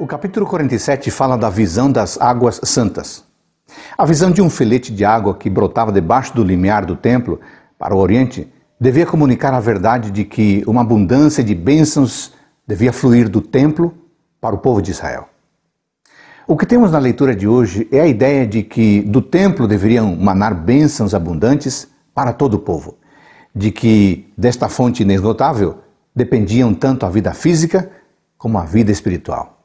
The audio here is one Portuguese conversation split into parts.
O capítulo 47 fala da visão das águas santas. A visão de um filete de água que brotava debaixo do limiar do templo, para o oriente, devia comunicar a verdade de que uma abundância de bênçãos devia fluir do templo para o povo de Israel. O que temos na leitura de hoje é a ideia de que do templo deveriam manar bênçãos abundantes para todo o povo, de que desta fonte inesgotável dependiam tanto a vida física como a vida espiritual.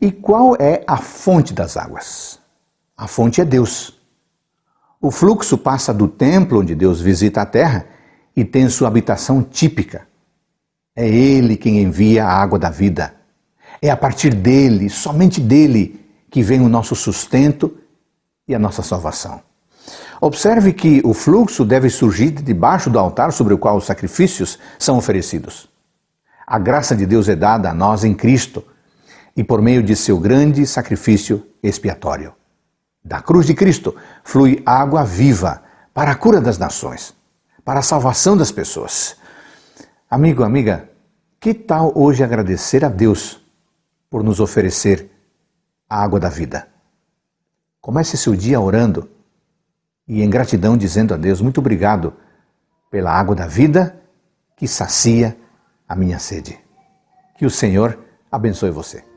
E qual é a fonte das águas? A fonte é Deus. O fluxo passa do templo onde Deus visita a terra e tem sua habitação típica. É Ele quem envia a água da vida. É a partir dele, somente dele, que vem o nosso sustento e a nossa salvação. Observe que o fluxo deve surgir de debaixo do altar sobre o qual os sacrifícios são oferecidos. A graça de Deus é dada a nós em Cristo e por meio de seu grande sacrifício expiatório. Da cruz de Cristo flui água viva para a cura das nações, para a salvação das pessoas. Amigo, amiga, que tal hoje agradecer a Deus por nos oferecer a água da vida? Comece seu dia orando e em gratidão dizendo a Deus: Muito obrigado pela água da vida que sacia a minha sede. Que o Senhor abençoe você.